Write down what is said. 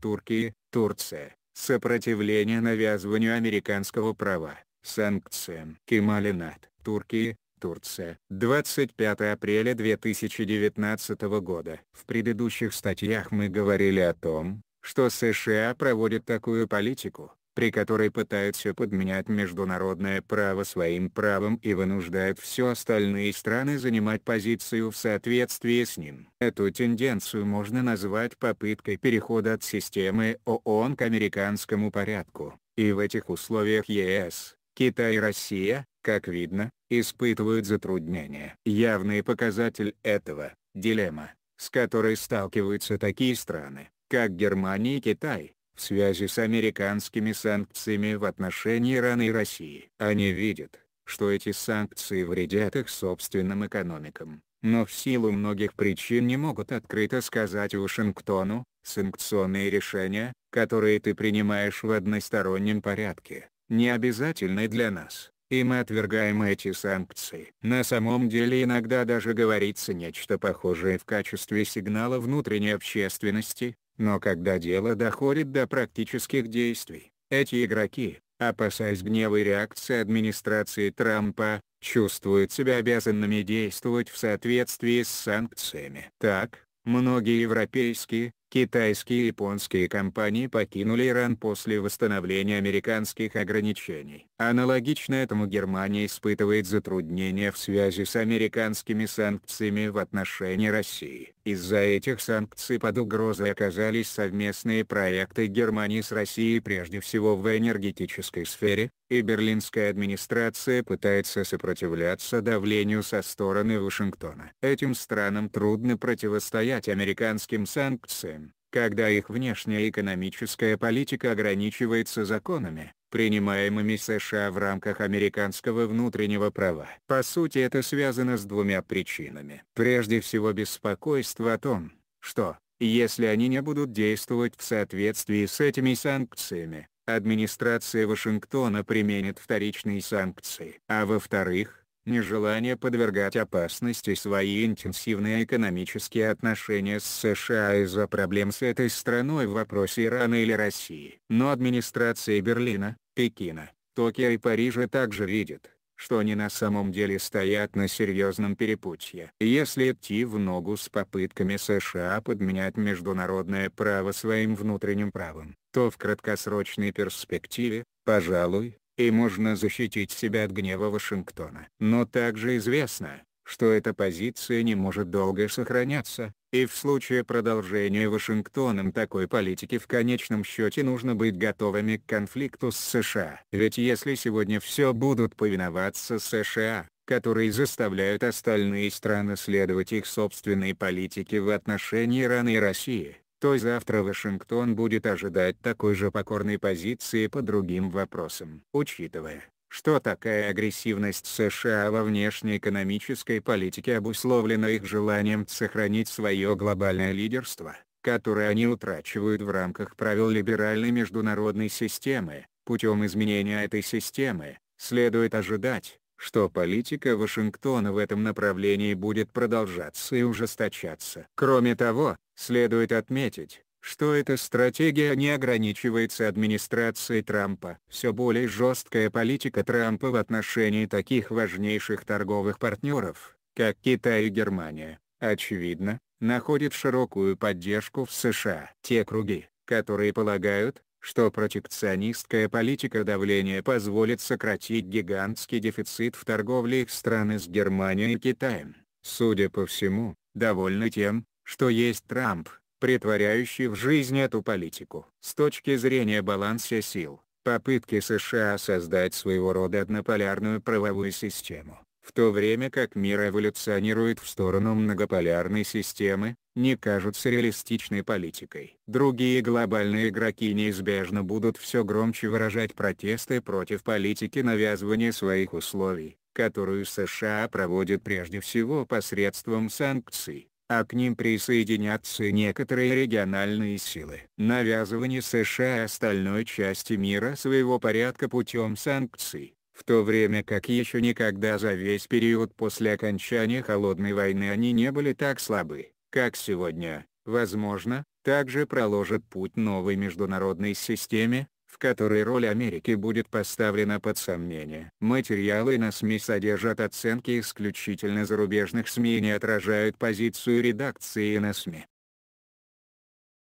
Турции, Турция, сопротивление навязыванию американского права, санкциям. Кемалинат, Турции, Турция. 25 апреля 2019 года. В предыдущих статьях мы говорили о том, что США проводят такую политику, при которой пытаются подменять международное право своим правом и вынуждают все остальные страны занимать позицию в соответствии с ним. Эту тенденцию можно назвать попыткой перехода от системы ООН к американскому порядку, и в этих условиях ЕС, Китай и Россия, как видно, испытывают затруднения. Явный показатель этого – дилемма, с которой сталкиваются такие страны, как Германия и Китай в связи с американскими санкциями в отношении Ирана и России. Они видят, что эти санкции вредят их собственным экономикам, но в силу многих причин не могут открыто сказать Вашингтону, санкционные решения, которые ты принимаешь в одностороннем порядке, не обязательны для нас, и мы отвергаем эти санкции. На самом деле иногда даже говорится нечто похожее в качестве сигнала внутренней общественности, но когда дело доходит до практических действий, эти игроки, опасаясь гнева и реакции администрации Трампа, чувствуют себя обязанными действовать в соответствии с санкциями. Так, многие европейские, Китайские и японские компании покинули Иран после восстановления американских ограничений. Аналогично этому Германия испытывает затруднения в связи с американскими санкциями в отношении России. Из-за этих санкций под угрозой оказались совместные проекты Германии с Россией прежде всего в энергетической сфере, и берлинская администрация пытается сопротивляться давлению со стороны Вашингтона. Этим странам трудно противостоять американским санкциям, когда их внешняя экономическая политика ограничивается законами, принимаемыми США в рамках американского внутреннего права. По сути это связано с двумя причинами. Прежде всего беспокойство о том, что, если они не будут действовать в соответствии с этими санкциями, администрация Вашингтона применит вторичные санкции. А во-вторых, нежелание подвергать опасности свои интенсивные экономические отношения с США из-за проблем с этой страной в вопросе Ирана или России. Но администрации Берлина, Пекина, Токио и Парижа также видят, что они на самом деле стоят на серьезном перепутье. Если идти в ногу с попытками США подменять международное право своим внутренним правом, то в краткосрочной перспективе, пожалуй, и можно защитить себя от гнева Вашингтона. Но также известно, что эта позиция не может долго сохраняться, и в случае продолжения Вашингтоном такой политики в конечном счете нужно быть готовыми к конфликту с США. Ведь если сегодня все будут повиноваться США, которые заставляют остальные страны следовать их собственной политике в отношении Ирана и России, то завтра Вашингтон будет ожидать такой же покорной позиции по другим вопросам. Учитывая, что такая агрессивность США во внешнеэкономической политике обусловлена их желанием сохранить свое глобальное лидерство, которое они утрачивают в рамках правил либеральной международной системы, путем изменения этой системы, следует ожидать, что политика Вашингтона в этом направлении будет продолжаться и ужесточаться. Кроме того, следует отметить, что эта стратегия не ограничивается администрацией Трампа. Все более жесткая политика Трампа в отношении таких важнейших торговых партнеров, как Китай и Германия, очевидно, находит широкую поддержку в США. Те круги, которые полагают, что протекционистская политика давления позволит сократить гигантский дефицит в торговле их страны с Германией и Китаем, судя по всему, довольны тем, что есть Трамп, притворяющий в жизнь эту политику. С точки зрения баланса сил, попытки США создать своего рода однополярную правовую систему, в то время как мир эволюционирует в сторону многополярной системы, не кажутся реалистичной политикой. Другие глобальные игроки неизбежно будут все громче выражать протесты против политики навязывания своих условий, которую США проводит прежде всего посредством санкций а к ним присоединятся некоторые региональные силы. Навязывание США остальной части мира своего порядка путем санкций, в то время как еще никогда за весь период после окончания Холодной войны они не были так слабы, как сегодня, возможно, также проложит путь новой международной системе, в которой роль Америки будет поставлена под сомнение. Материалы на СМИ содержат оценки исключительно зарубежных СМИ и не отражают позицию редакции на СМИ.